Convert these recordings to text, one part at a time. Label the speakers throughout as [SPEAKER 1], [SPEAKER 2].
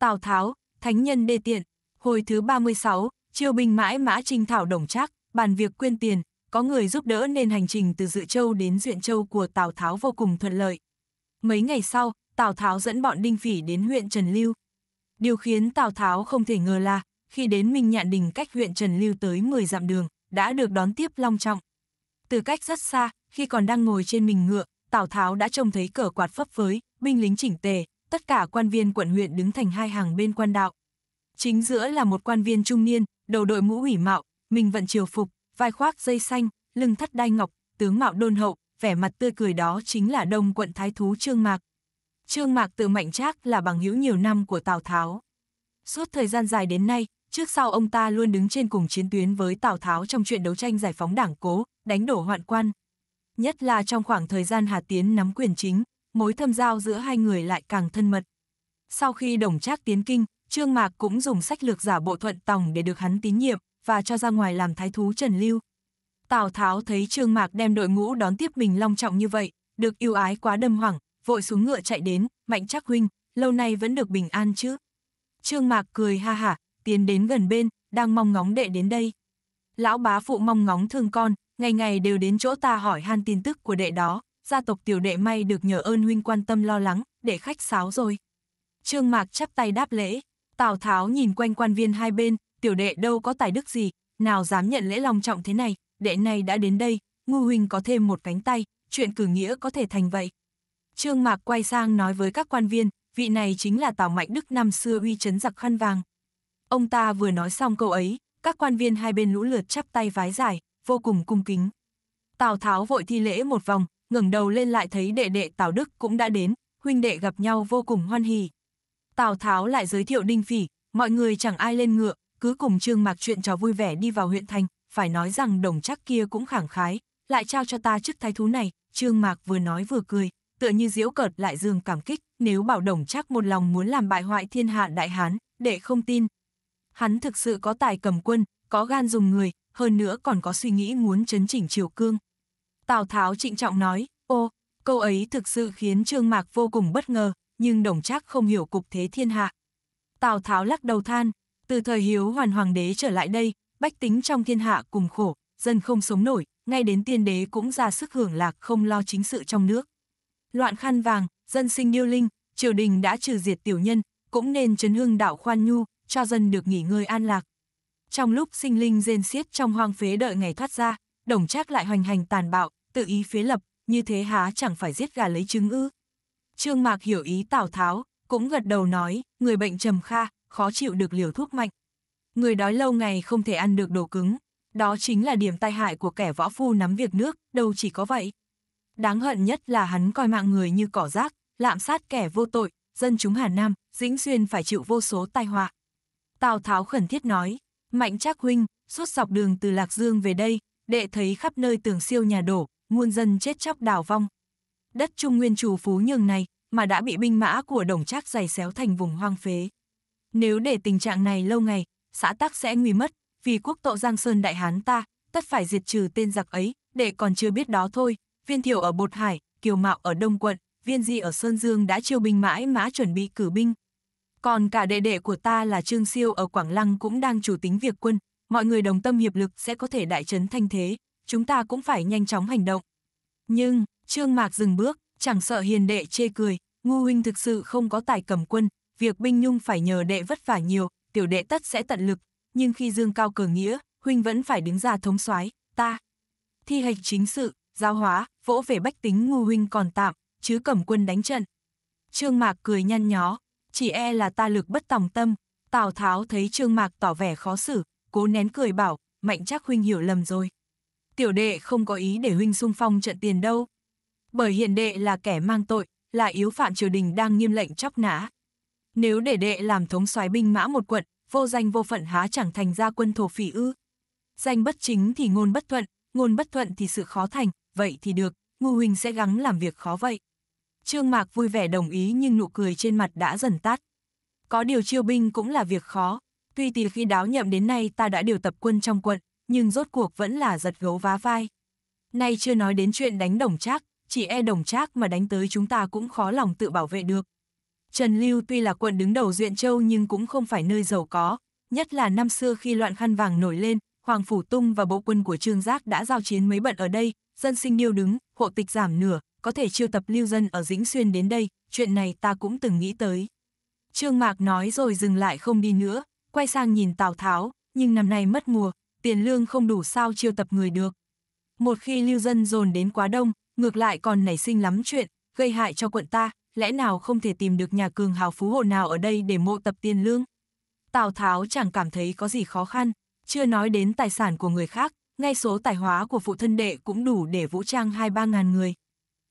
[SPEAKER 1] Tào Tháo, Thánh nhân đê tiện, hồi thứ 36, triều binh mãi mã trinh thảo đồng trác, bàn việc quyên tiền, có người giúp đỡ nên hành trình từ Dự Châu đến Duyện Châu của Tào Tháo vô cùng thuận lợi. Mấy ngày sau, Tào Tháo dẫn bọn Đinh Phỉ đến huyện Trần Lưu. Điều khiến Tào Tháo không thể ngờ là, khi đến Minh Nhạn Đình cách huyện Trần Lưu tới 10 dặm đường, đã được đón tiếp long trọng. Từ cách rất xa, khi còn đang ngồi trên mình ngựa, Tào Tháo đã trông thấy cờ quạt phấp phới, binh lính chỉnh tề, tất cả quan viên quận huyện đứng thành hai hàng bên quan đạo. Chính giữa là một quan viên trung niên, đầu đội mũ ủy mạo, mình vận triều phục, vai khoác dây xanh, lưng thắt đai ngọc, tướng mạo đôn hậu, vẻ mặt tươi cười đó chính là đông quận thái thú Trương Mạc. Trương Mạc tự mạnh trác là bằng hữu nhiều năm của Tào Tháo. Suốt thời gian dài đến nay, trước sau ông ta luôn đứng trên cùng chiến tuyến với Tào Tháo trong chuyện đấu tranh giải phóng đảng cố, đánh đổ hoạn quan. Nhất là trong khoảng thời gian Hà Tiến nắm quyền chính, mối thâm giao giữa hai người lại càng thân mật. Sau khi đồng trác tiến kinh, Trương Mạc cũng dùng sách lược giả bộ thuận tòng để được hắn tín nhiệm và cho ra ngoài làm thái thú Trần Lưu. Tào Tháo thấy Trương Mạc đem đội ngũ đón tiếp mình long trọng như vậy, được yêu ái quá đâm hoảng, vội xuống ngựa chạy đến, mạnh chắc huynh, lâu nay vẫn được bình an chứ. Trương Mạc cười ha hả, tiến đến gần bên, đang mong ngóng đệ đến đây. Lão bá phụ mong ngóng thương con, ngày ngày đều đến chỗ ta hỏi han tin tức của đệ đó gia tộc tiểu đệ may được nhờ ơn huynh quan tâm lo lắng, để khách sáo rồi. Trương Mạc chắp tay đáp lễ, Tào Tháo nhìn quanh quan viên hai bên, tiểu đệ đâu có tài đức gì, nào dám nhận lễ long trọng thế này, đệ này đã đến đây, ngu huynh có thêm một cánh tay, chuyện cử nghĩa có thể thành vậy. Trương Mạc quay sang nói với các quan viên, vị này chính là Tào Mạnh Đức năm xưa uy chấn giặc khăn vàng. Ông ta vừa nói xong câu ấy, các quan viên hai bên lũ lượt chắp tay vái giải, vô cùng cung kính. Tào Tháo vội thi lễ một vòng, ngẩng đầu lên lại thấy đệ đệ Tào Đức cũng đã đến, huynh đệ gặp nhau vô cùng hoan hỉ. Tào Tháo lại giới thiệu Đinh Phỉ, mọi người chẳng ai lên ngựa, cứ cùng Trương Mạc chuyện trò vui vẻ đi vào huyện thành, phải nói rằng đồng chắc kia cũng khẳng khái, lại trao cho ta chức thái thú này, Trương Mạc vừa nói vừa cười, tựa như diễu cợt lại dương cảm kích, nếu bảo đồng chắc một lòng muốn làm bại hoại thiên hạ đại hán, đệ không tin. Hắn thực sự có tài cầm quân, có gan dùng người, hơn nữa còn có suy nghĩ muốn chấn chỉnh triều cương, Tào Tháo trịnh trọng nói, ô, câu ấy thực sự khiến Trương Mạc vô cùng bất ngờ, nhưng đồng chắc không hiểu cục thế thiên hạ. Tào Tháo lắc đầu than, từ thời hiếu hoàn hoàng đế trở lại đây, bách tính trong thiên hạ cùng khổ, dân không sống nổi, ngay đến tiên đế cũng ra sức hưởng lạc không lo chính sự trong nước. Loạn khăn vàng, dân sinh điêu linh, triều đình đã trừ diệt tiểu nhân, cũng nên chấn hương đạo khoan nhu, cho dân được nghỉ ngơi an lạc. Trong lúc sinh linh rên xiết trong hoang phế đợi ngày thoát ra, đồng trác lại hoành hành tàn bạo, tự ý phế lập, như thế há chẳng phải giết gà lấy trứng ư. Trương Mạc hiểu ý Tào Tháo, cũng gật đầu nói, người bệnh trầm kha, khó chịu được liều thuốc mạnh. Người đói lâu ngày không thể ăn được đồ cứng, đó chính là điểm tai hại của kẻ võ phu nắm việc nước, đâu chỉ có vậy. Đáng hận nhất là hắn coi mạng người như cỏ rác, lạm sát kẻ vô tội, dân chúng Hà Nam, dĩnh xuyên phải chịu vô số tai họa. Tào Tháo khẩn thiết nói, mạnh chắc huynh, suốt dọc đường từ Lạc Dương về đây, đệ thấy khắp nơi tường siêu nhà đổ, muôn dân chết chóc đào vong. Đất Trung Nguyên trù phú nhường này mà đã bị binh mã của Đồng Trác giày xéo thành vùng hoang phế. Nếu để tình trạng này lâu ngày, xã tắc sẽ nguy mất, vì quốc tộ Giang Sơn Đại Hán ta, tất phải diệt trừ tên giặc ấy, để còn chưa biết đó thôi. Viên Thiệu ở Bột Hải, Kiều Mạo ở Đông Quận, Viên Di ở Sơn Dương đã chiêu binh mãi mã chuẩn bị cử binh. Còn cả đệ đệ của ta là Trương Siêu ở Quảng Lăng cũng đang chủ tính việc quân, mọi người đồng tâm hiệp lực sẽ có thể đại trấn thanh thế, chúng ta cũng phải nhanh chóng hành động. Nhưng, Trương Mạc dừng bước, chẳng sợ hiền đệ chê cười, ngu huynh thực sự không có tài cầm quân, việc binh nhung phải nhờ đệ vất vả nhiều, tiểu đệ tất sẽ tận lực, nhưng khi dương cao cờ nghĩa, huynh vẫn phải đứng ra thống soái ta. Thi hành chính sự, giao hóa, vỗ về bách tính ngu huynh còn tạm, chứ cầm quân đánh trận. Trương Mạc cười nhăn nhó, chỉ e là ta lực bất tòng tâm, Tào Tháo thấy Trương Mạc tỏ vẻ khó xử, cố nén cười bảo, mạnh chắc huynh hiểu lầm rồi tiểu đệ không có ý để huynh xung phong trận tiền đâu. Bởi hiện đệ là kẻ mang tội, là yếu phạm triều đình đang nghiêm lệnh chóc nã. Nếu để đệ làm thống soái binh mã một quận, vô danh vô phận há chẳng thành ra quân thổ phỉ ư. Danh bất chính thì ngôn bất thuận, ngôn bất thuận thì sự khó thành, vậy thì được, ngu huynh sẽ gắng làm việc khó vậy. Trương Mạc vui vẻ đồng ý nhưng nụ cười trên mặt đã dần tắt. Có điều chiêu binh cũng là việc khó, tuy từ khi đáo nhậm đến nay ta đã điều tập quân trong quận, nhưng rốt cuộc vẫn là giật gấu vá vai. Nay chưa nói đến chuyện đánh đồng trác, chỉ e đồng trác mà đánh tới chúng ta cũng khó lòng tự bảo vệ được. Trần Lưu tuy là quận đứng đầu Duyện Châu nhưng cũng không phải nơi giàu có, nhất là năm xưa khi loạn khăn vàng nổi lên, Hoàng Phủ Tung và bộ quân của Trương Giác đã giao chiến mấy bận ở đây, dân sinh điêu đứng, hộ tịch giảm nửa, có thể chiêu tập lưu dân ở Dĩnh Xuyên đến đây, chuyện này ta cũng từng nghĩ tới. Trương Mạc nói rồi dừng lại không đi nữa, quay sang nhìn Tào Tháo, nhưng năm nay mất mùa, tiền lương không đủ sao chiêu tập người được. Một khi lưu dân dồn đến quá đông, ngược lại còn nảy sinh lắm chuyện, gây hại cho quận ta, lẽ nào không thể tìm được nhà cường hào phú hộ nào ở đây để mộ tập tiền lương. Tào Tháo chẳng cảm thấy có gì khó khăn, chưa nói đến tài sản của người khác, ngay số tài hóa của phụ thân đệ cũng đủ để vũ trang hai ba ngàn người.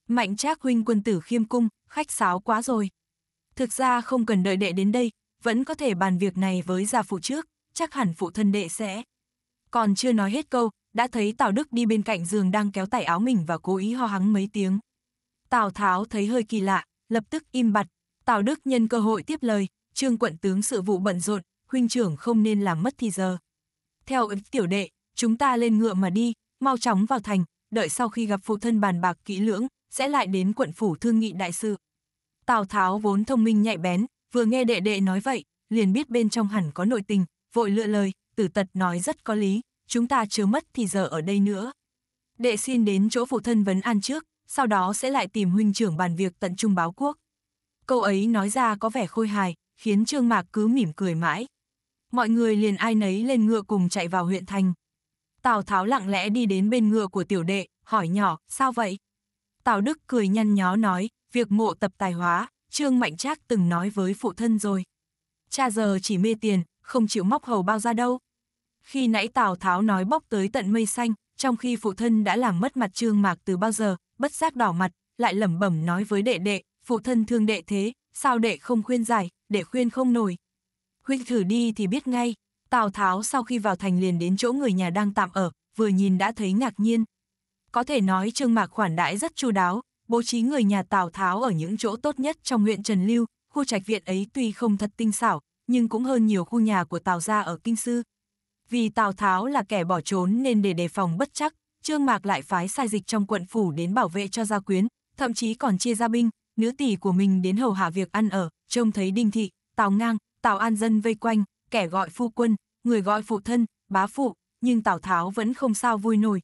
[SPEAKER 1] Mạnh trác huynh quân tử khiêm cung, khách sáo quá rồi. Thực ra không cần đợi đệ đến đây, vẫn có thể bàn việc này với gia phụ trước, chắc hẳn phụ thân đệ sẽ còn chưa nói hết câu, đã thấy Tào Đức đi bên cạnh giường đang kéo tải áo mình và cố ý ho hắng mấy tiếng. Tào Tháo thấy hơi kỳ lạ, lập tức im bặt. Tào Đức nhân cơ hội tiếp lời, trương quận tướng sự vụ bận rộn, huynh trưởng không nên làm mất thì giờ. Theo ứng tiểu đệ, chúng ta lên ngựa mà đi, mau chóng vào thành, đợi sau khi gặp phụ thân bàn bạc kỹ lưỡng, sẽ lại đến quận phủ thương nghị đại sự. Tào Tháo vốn thông minh nhạy bén, vừa nghe đệ đệ nói vậy, liền biết bên trong hẳn có nội tình, vội lựa lời, tử tật nói rất có lý, chúng ta chưa mất thì giờ ở đây nữa. Đệ xin đến chỗ phụ thân vấn an trước, sau đó sẽ lại tìm huynh trưởng bàn việc tận trung báo quốc. Câu ấy nói ra có vẻ khôi hài, khiến Trương Mạc cứ mỉm cười mãi. Mọi người liền ai nấy lên ngựa cùng chạy vào huyện thành. Tào Tháo lặng lẽ đi đến bên ngựa của tiểu đệ, hỏi nhỏ, sao vậy? Tào Đức cười nhăn nhó nói, việc mộ tập tài hóa, Trương Mạnh Trác từng nói với phụ thân rồi. Cha giờ chỉ mê tiền, không chịu móc hầu bao ra đâu, khi nãy Tào Tháo nói bóc tới tận mây xanh, trong khi phụ thân đã làm mất mặt trương mạc từ bao giờ, bất giác đỏ mặt, lại lẩm bẩm nói với đệ đệ, phụ thân thương đệ thế, sao đệ không khuyên giải, đệ khuyên không nổi. Huynh thử đi thì biết ngay, Tào Tháo sau khi vào thành liền đến chỗ người nhà đang tạm ở, vừa nhìn đã thấy ngạc nhiên. Có thể nói Trương Mạc khoản đãi rất chu đáo, bố trí người nhà Tào Tháo ở những chỗ tốt nhất trong huyện Trần Lưu, khu trạch viện ấy tuy không thật tinh xảo, nhưng cũng hơn nhiều khu nhà của Tào gia ở Kinh Sư, vì Tào Tháo là kẻ bỏ trốn nên để đề phòng bất chắc, Trương Mạc lại phái sai dịch trong quận phủ đến bảo vệ cho gia quyến, thậm chí còn chia ra binh, nữ tỷ của mình đến hầu hạ việc ăn ở, trông thấy Đinh Thị, Tào Ngang, Tào An Dân vây quanh, kẻ gọi phu quân, người gọi phụ thân, bá phụ, nhưng Tào Tháo vẫn không sao vui nổi.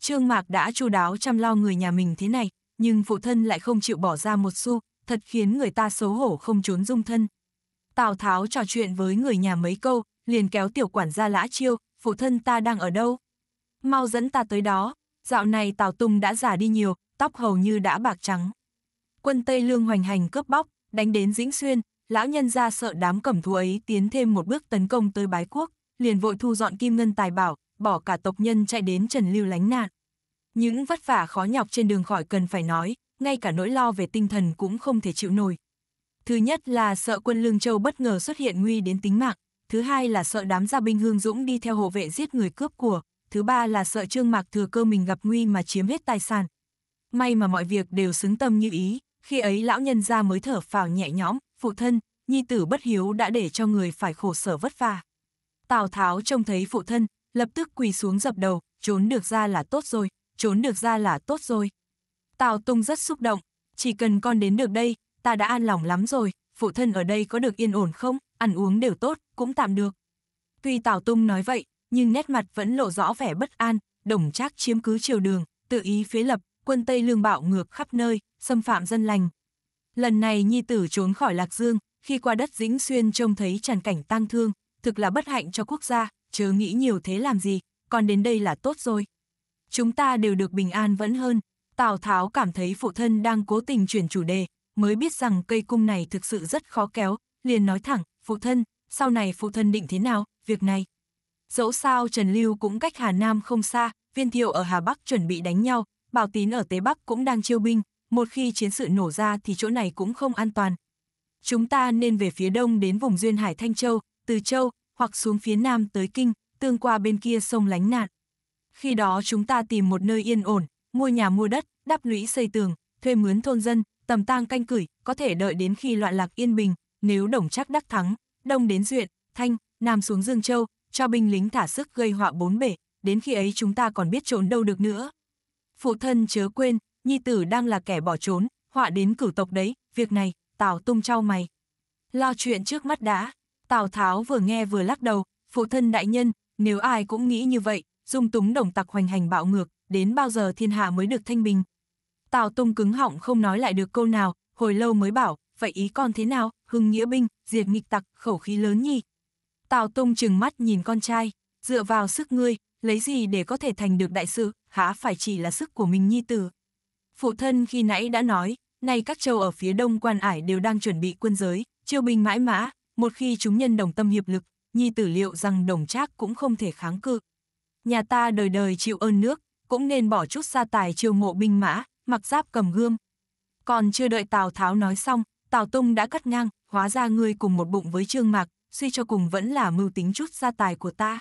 [SPEAKER 1] Trương Mạc đã chu đáo chăm lo người nhà mình thế này, nhưng phụ thân lại không chịu bỏ ra một xu, thật khiến người ta xấu hổ không trốn dung thân. Tào Tháo trò chuyện với người nhà mấy câu, liền kéo tiểu quản gia lã chiêu, phụ thân ta đang ở đâu? Mau dẫn ta tới đó, dạo này Tào tùng đã già đi nhiều, tóc hầu như đã bạc trắng. Quân Tây Lương hoành hành cướp bóc, đánh đến Dĩnh Xuyên, lão nhân ra sợ đám cẩm thú ấy tiến thêm một bước tấn công tới bái quốc, liền vội thu dọn kim ngân tài bảo, bỏ cả tộc nhân chạy đến Trần Lưu lánh nạn. Những vất vả khó nhọc trên đường khỏi cần phải nói, ngay cả nỗi lo về tinh thần cũng không thể chịu nổi. Thứ nhất là sợ quân Lương Châu bất ngờ xuất hiện nguy đến tính mạng, thứ hai là sợ đám gia binh Hương Dũng đi theo hộ vệ giết người cướp của, thứ ba là sợ Trương Mạc thừa cơ mình gặp nguy mà chiếm hết tài sản. May mà mọi việc đều xứng tâm như ý, khi ấy lão nhân gia mới thở phào nhẹ nhõm, phụ thân, nhi tử bất hiếu đã để cho người phải khổ sở vất vả. Tào Tháo trông thấy phụ thân, lập tức quỳ xuống dập đầu, trốn được ra là tốt rồi, trốn được ra là tốt rồi. Tào Tung rất xúc động, chỉ cần con đến được đây, ta đã an lòng lắm rồi, phụ thân ở đây có được yên ổn không? ăn uống đều tốt, cũng tạm được. Tuy Tào Tung nói vậy, nhưng nét mặt vẫn lộ rõ vẻ bất an, đồng trác chiếm cứ triều đường, tự ý phế lập, quân Tây lương bạo ngược khắp nơi, xâm phạm dân lành. Lần này nhi tử trốn khỏi Lạc Dương, khi qua đất Dĩnh Xuyên trông thấy tràn cảnh tang thương, thực là bất hạnh cho quốc gia, chớ nghĩ nhiều thế làm gì, còn đến đây là tốt rồi. Chúng ta đều được bình an vẫn hơn, Tào Tháo cảm thấy phụ thân đang cố tình chuyển chủ đề, mới biết rằng cây cung này thực sự rất khó kéo, liền nói thẳng, phụ thân, sau này phụ thân định thế nào, việc này. Dẫu sao Trần Lưu cũng cách Hà Nam không xa, viên thiệu ở Hà Bắc chuẩn bị đánh nhau, Bảo Tín ở Tế Bắc cũng đang chiêu binh, một khi chiến sự nổ ra thì chỗ này cũng không an toàn. Chúng ta nên về phía đông đến vùng duyên hải Thanh Châu, Từ Châu, hoặc xuống phía nam tới Kinh, tương qua bên kia sông lánh nạn. Khi đó chúng ta tìm một nơi yên ổn, mua nhà mua đất, đắp lũy xây tường, thuê mướn thôn dân, tầm tang canh cửi, có thể đợi đến khi loạn lạc yên bình, nếu đồng chắc đắc thắng, đông đến duyện, thanh, nam xuống Dương Châu, cho binh lính thả sức gây họa bốn bể, đến khi ấy chúng ta còn biết trốn đâu được nữa. Phụ thân chớ quên, nhi tử đang là kẻ bỏ trốn, họa đến cửu tộc đấy, việc này, Tào Tung trao mày. Lo chuyện trước mắt đã, Tào Tháo vừa nghe vừa lắc đầu, phụ thân đại nhân, nếu ai cũng nghĩ như vậy, dung túng đồng tặc hoành hành bạo ngược, đến bao giờ thiên hạ mới được thanh bình. Tào Tung cứng họng không nói lại được câu nào, hồi lâu mới bảo, vậy ý con thế nào, hưng nghĩa binh, diệt nghịch tặc, khẩu khí lớn nhỉ. Tào Tông trừng mắt nhìn con trai, dựa vào sức ngươi, lấy gì để có thể thành được đại sự, há phải chỉ là sức của mình nhi tử. Phụ thân khi nãy đã nói, nay các châu ở phía đông quan ải đều đang chuẩn bị quân giới, chiêu binh mãi mã, một khi chúng nhân đồng tâm hiệp lực, nhi tử liệu rằng đồng trác cũng không thể kháng cự. Nhà ta đời đời chịu ơn nước, cũng nên bỏ chút gia tài chiêu mộ binh mã, mặc giáp cầm gươm. Còn chưa đợi Tào Tháo nói xong, Tào Tông đã cắt ngang, hóa ra ngươi cùng một bụng với Trương Mạc, suy cho cùng vẫn là mưu tính chút gia tài của ta.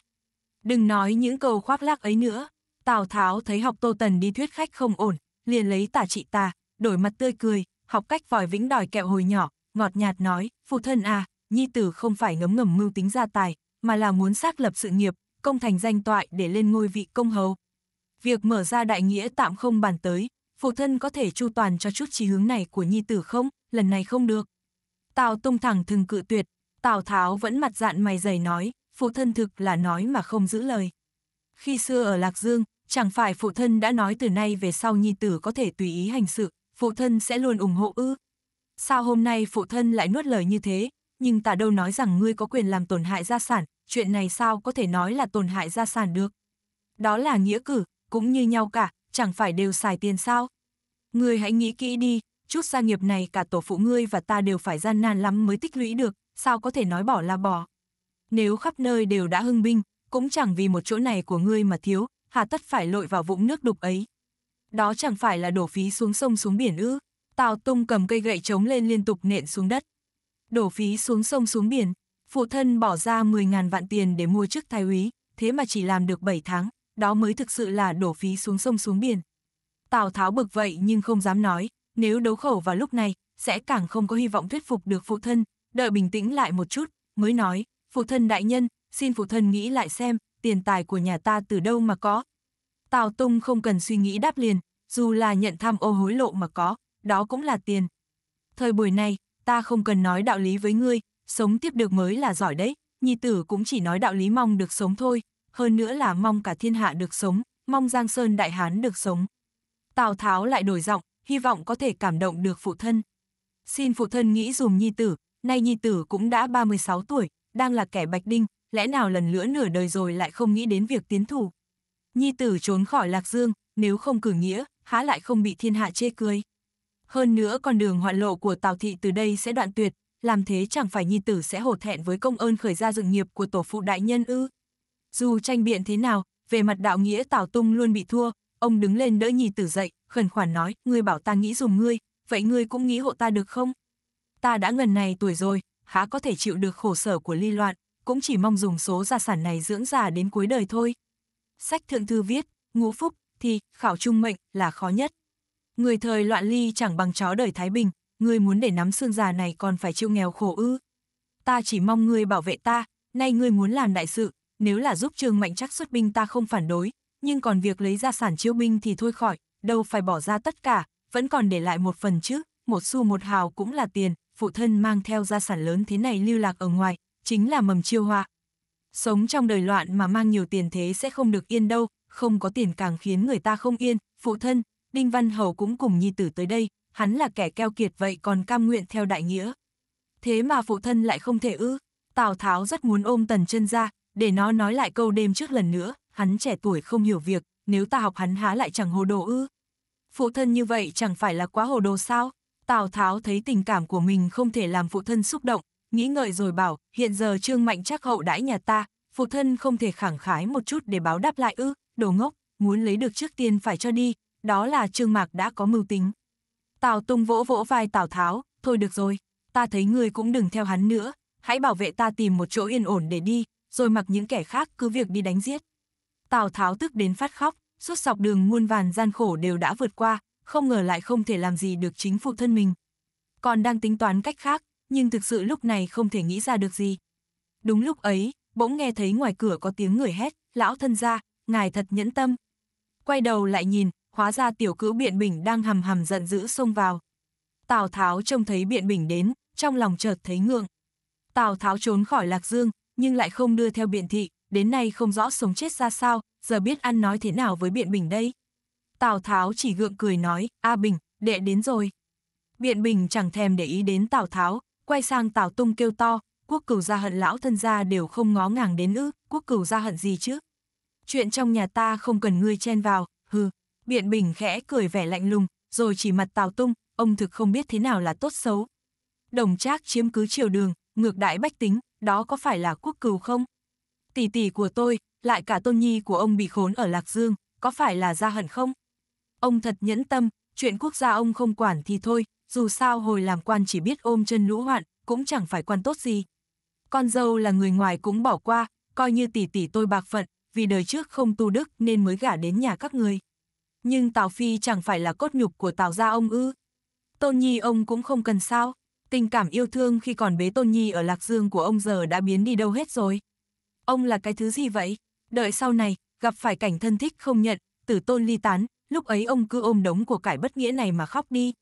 [SPEAKER 1] Đừng nói những câu khoác lác ấy nữa. Tào Tháo thấy học Tô Tần đi thuyết khách không ổn, liền lấy tả trị ta, đổi mặt tươi cười, học cách vòi vĩnh đòi kẹo hồi nhỏ, ngọt nhạt nói, phụ thân à, nhi tử không phải ngấm ngầm mưu tính gia tài, mà là muốn xác lập sự nghiệp, công thành danh toại để lên ngôi vị công hầu. Việc mở ra đại nghĩa tạm không bàn tới, phụ thân có thể chu toàn cho chút trí hướng này của nhi tử không? lần này không được. Tào Tông thẳng thừng cự tuyệt, Tào Tháo vẫn mặt dạn mày dày nói, phụ thân thực là nói mà không giữ lời. Khi xưa ở Lạc Dương, chẳng phải phụ thân đã nói từ nay về sau nhi tử có thể tùy ý hành sự, phụ thân sẽ luôn ủng hộ ư. Sao hôm nay phụ thân lại nuốt lời như thế, nhưng ta đâu nói rằng ngươi có quyền làm tổn hại gia sản, chuyện này sao có thể nói là tổn hại gia sản được. Đó là nghĩa cử, cũng như nhau cả, chẳng phải đều xài tiền sao. Ngươi hãy nghĩ kỹ đi, chút gia nghiệp này cả tổ phụ ngươi và ta đều phải gian nan lắm mới tích lũy được, sao có thể nói bỏ là bỏ. Nếu khắp nơi đều đã hưng binh, cũng chẳng vì một chỗ này của ngươi mà thiếu, hà tất phải lội vào vũng nước đục ấy. Đó chẳng phải là đổ phí xuống sông xuống biển ư? Tào Tung cầm cây gậy trống lên liên tục nện xuống đất. Đổ phí xuống sông xuống biển, phụ thân bỏ ra 10.000 vạn tiền để mua chức thái úy, thế mà chỉ làm được 7 tháng, đó mới thực sự là đổ phí xuống sông xuống biển. Tào Tháo bực vậy nhưng không dám nói, nếu đấu khẩu vào lúc này, sẽ càng không có hy vọng thuyết phục được phụ thân, đợi bình tĩnh lại một chút, mới nói, phụ thân đại nhân, xin phụ thân nghĩ lại xem, tiền tài của nhà ta từ đâu mà có. Tào Tung không cần suy nghĩ đáp liền, dù là nhận tham ô hối lộ mà có, đó cũng là tiền. Thời buổi này, ta không cần nói đạo lý với ngươi, sống tiếp được mới là giỏi đấy, nhi tử cũng chỉ nói đạo lý mong được sống thôi, hơn nữa là mong cả thiên hạ được sống, mong Giang Sơn Đại Hán được sống. Tào Tháo lại đổi giọng, hy vọng có thể cảm động được phụ thân. Xin phụ thân nghĩ dùm nhi tử, nay nhi tử cũng đã 36 tuổi, đang là kẻ bạch đinh, lẽ nào lần lnữa nửa đời rồi lại không nghĩ đến việc tiến thủ. Nhi tử trốn khỏi Lạc Dương, nếu không cử nghĩa, há lại không bị thiên hạ chê cười. Hơn nữa con đường hoạn lộ của Tào Thị từ đây sẽ đoạn tuyệt, làm thế chẳng phải nhi tử sẽ hổ thẹn với công ơn khởi ra dựng nghiệp của tổ phụ đại nhân ư. Dù tranh biện thế nào, về mặt đạo nghĩa Tào Tung luôn bị thua, ông đứng lên đỡ nhi tử dậy, khẩn khoản nói, ngươi bảo ta nghĩ dùng ngươi, vậy ngươi cũng nghĩ hộ ta được không? Ta đã ngần này tuổi rồi, há có thể chịu được khổ sở của ly loạn, cũng chỉ mong dùng số gia sản này dưỡng già đến cuối đời thôi. Sách thượng thư viết, ngũ phúc, thì, khảo trung mệnh, là khó nhất. Người thời loạn ly chẳng bằng chó đời Thái Bình, ngươi muốn để nắm xương già này còn phải chịu nghèo khổ ư. Ta chỉ mong ngươi bảo vệ ta, nay ngươi muốn làm đại sự, nếu là giúp trường mạnh chắc xuất binh ta không phản đối, nhưng còn việc lấy gia sản chiêu binh thì thôi khỏi, đâu phải bỏ ra tất cả, vẫn còn để lại một phần chứ, một xu một hào cũng là tiền, phụ thân mang theo gia sản lớn thế này lưu lạc ở ngoài, chính là mầm chiêu họa. Sống trong đời loạn mà mang nhiều tiền thế sẽ không được yên đâu, không có tiền càng khiến người ta không yên, phụ thân, Đinh Văn Hầu cũng cùng nhi tử tới đây, hắn là kẻ keo kiệt vậy còn cam nguyện theo đại nghĩa. Thế mà phụ thân lại không thể ư, Tào Tháo rất muốn ôm tần chân ra, để nó nói lại câu đêm trước lần nữa, hắn trẻ tuổi không hiểu việc, nếu ta học hắn há lại chẳng hồ đồ ư. Phụ thân như vậy chẳng phải là quá hồ đồ sao? Tào Tháo thấy tình cảm của mình không thể làm phụ thân xúc động, nghĩ ngợi rồi bảo, hiện giờ Trương Mạnh chắc hậu đãi nhà ta, phụ thân không thể khẳng khái một chút để báo đáp lại ư, đồ ngốc, muốn lấy được trước tiên phải cho đi, đó là Trương Mạc đã có mưu tính. Tào Tung vỗ vỗ vai Tào Tháo, thôi được rồi, ta thấy ngươi cũng đừng theo hắn nữa, hãy bảo vệ ta tìm một chỗ yên ổn để đi, rồi mặc những kẻ khác cứ việc đi đánh giết. Tào Tháo tức đến phát khóc, suốt sọc đường muôn vàn gian khổ đều đã vượt qua, không ngờ lại không thể làm gì được chính phụ thân mình. Còn đang tính toán cách khác, nhưng thực sự lúc này không thể nghĩ ra được gì. Đúng lúc ấy, bỗng nghe thấy ngoài cửa có tiếng người hét, lão thân ra, ngài thật nhẫn tâm. Quay đầu lại nhìn, hóa ra tiểu cữu biện bình đang hầm hầm giận dữ xông vào. Tào Tháo trông thấy biện bình đến, trong lòng chợt thấy ngượng. Tào Tháo trốn khỏi Lạc Dương, nhưng lại không đưa theo biện thị, đến nay không rõ sống chết ra sao, giờ biết ăn nói thế nào với Biện Bình đây. Tào Tháo chỉ gượng cười nói, A Bình, đệ đến rồi. Biện Bình chẳng thèm để ý đến Tào Tháo, quay sang Tào Tung kêu to, quốc cửu gia hận lão thân gia đều không ngó ngàng đến ư, quốc cửu gia hận gì chứ? Chuyện trong nhà ta không cần ngươi chen vào, hừ. Biện Bình khẽ cười vẻ lạnh lùng, rồi chỉ mặt Tào Tung, ông thực không biết thế nào là tốt xấu. Đồng Trác chiếm cứ triều đường, ngược đại bách tính, đó có phải là quốc cừu không? tỷ tỷ của tôi, lại cả tôn nhi của ông bị khốn ở Lạc Dương, có phải là ra hận không? Ông thật nhẫn tâm, chuyện quốc gia ông không quản thì thôi, dù sao hồi làm quan chỉ biết ôm chân lũ hoạn, cũng chẳng phải quan tốt gì. Con dâu là người ngoài cũng bỏ qua, coi như tỷ tỷ tôi bạc phận, vì đời trước không tu đức nên mới gả đến nhà các người. Nhưng Tào Phi chẳng phải là cốt nhục của Tào gia ông ư. Tôn Nhi ông cũng không cần sao, tình cảm yêu thương khi còn bế Tôn Nhi ở Lạc Dương của ông giờ đã biến đi đâu hết rồi ông là cái thứ gì vậy? Đợi sau này, gặp phải cảnh thân thích không nhận, tử tôn ly tán, lúc ấy ông cứ ôm đống của cải bất nghĩa này mà khóc đi.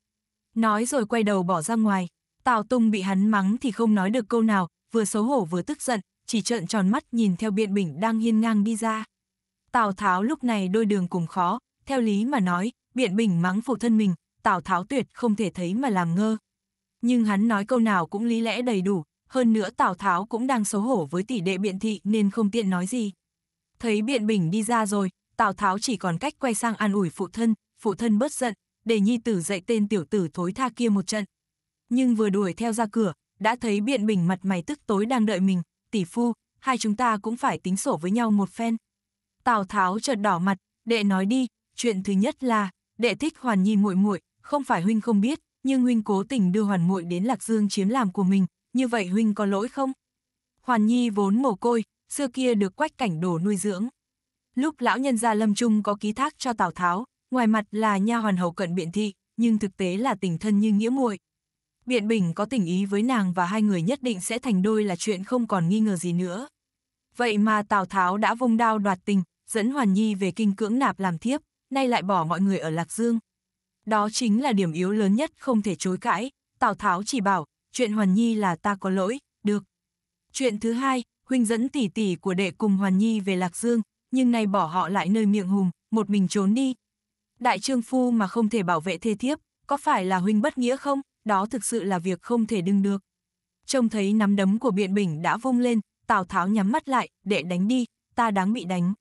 [SPEAKER 1] Nói rồi quay đầu bỏ ra ngoài, Tào Tung bị hắn mắng thì không nói được câu nào, vừa xấu hổ vừa tức giận, chỉ trợn tròn mắt nhìn theo biện bình đang hiên ngang đi ra. Tào Tháo lúc này đôi đường cùng khó, theo lý mà nói, biện bình mắng phụ thân mình, Tào Tháo tuyệt không thể thấy mà làm ngơ. Nhưng hắn nói câu nào cũng lý lẽ đầy đủ, hơn nữa Tào Tháo cũng đang xấu hổ với tỷ đệ biện thị nên không tiện nói gì. Thấy biện bình đi ra rồi, Tào Tháo chỉ còn cách quay sang an ủi phụ thân, phụ thân bớt giận, để nhi tử dạy tên tiểu tử thối tha kia một trận. Nhưng vừa đuổi theo ra cửa, đã thấy biện bình mặt mày tức tối đang đợi mình, tỷ phu, hai chúng ta cũng phải tính sổ với nhau một phen. Tào Tháo chợt đỏ mặt, đệ nói đi, chuyện thứ nhất là, đệ thích hoàn nhi muội muội, không phải huynh không biết, nhưng huynh cố tình đưa hoàn muội đến Lạc Dương chiếm làm của mình, như vậy huynh có lỗi không? Hoàn Nhi vốn mồ côi, xưa kia được quách cảnh đồ nuôi dưỡng. Lúc lão nhân gia Lâm Trung có ký thác cho Tào Tháo, ngoài mặt là nha hoàn hầu cận biện thị, nhưng thực tế là tình thân như nghĩa muội. Biện Bình có tình ý với nàng và hai người nhất định sẽ thành đôi là chuyện không còn nghi ngờ gì nữa. Vậy mà Tào Tháo đã vung đao đoạt tình, dẫn Hoàn Nhi về kinh cưỡng nạp làm thiếp, nay lại bỏ mọi người ở Lạc Dương. Đó chính là điểm yếu lớn nhất không thể chối cãi, Tào Tháo chỉ bảo, chuyện Hoàn Nhi là ta có lỗi, được. Chuyện thứ hai, huynh dẫn tỷ tỷ của đệ cùng Hoàn Nhi về Lạc Dương, nhưng nay bỏ họ lại nơi miệng hùng, một mình trốn đi. Đại trương phu mà không thể bảo vệ thê thiếp, có phải là huynh bất nghĩa không? Đó thực sự là việc không thể đưng được. Trông thấy nắm đấm của biện bình đã vung lên, Tào Tháo nhắm mắt lại, đệ đánh đi, ta đáng bị đánh.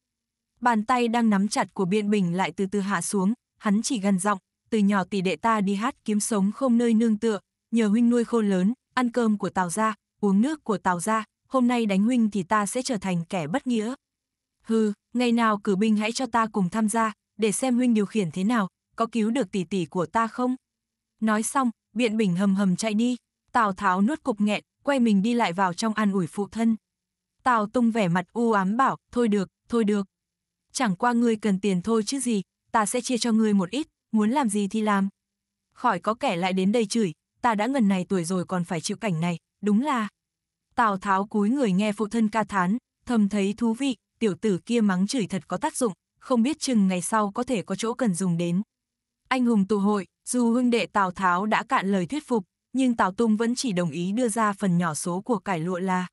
[SPEAKER 1] Bàn tay đang nắm chặt của biện bình lại từ từ hạ xuống, hắn chỉ gần giọng, từ nhỏ tỷ đệ ta đi hát kiếm sống không nơi nương tựa, nhờ huynh nuôi khôn lớn, ăn cơm của Tào gia, uống nước của Tào gia, hôm nay đánh huynh thì ta sẽ trở thành kẻ bất nghĩa. Hừ, ngày nào cử binh hãy cho ta cùng tham gia, để xem huynh điều khiển thế nào, có cứu được tỷ tỷ của ta không? Nói xong, biện bình hầm hầm chạy đi, Tào Tháo nuốt cục nghẹn, quay mình đi lại vào trong an ủi phụ thân. Tào Tung vẻ mặt u ám bảo, thôi được, thôi được. Chẳng qua ngươi cần tiền thôi chứ gì, ta sẽ chia cho ngươi một ít, muốn làm gì thì làm. Khỏi có kẻ lại đến đây chửi, ta đã ngần này tuổi rồi còn phải chịu cảnh này, đúng là... Tào Tháo cúi người nghe phụ thân ca thán, thầm thấy thú vị, tiểu tử kia mắng chửi thật có tác dụng, không biết chừng ngày sau có thể có chỗ cần dùng đến. Anh hùng tụ hội, dù huynh đệ Tào Tháo đã cạn lời thuyết phục, nhưng Tào Tung vẫn chỉ đồng ý đưa ra phần nhỏ số của cải lụa là.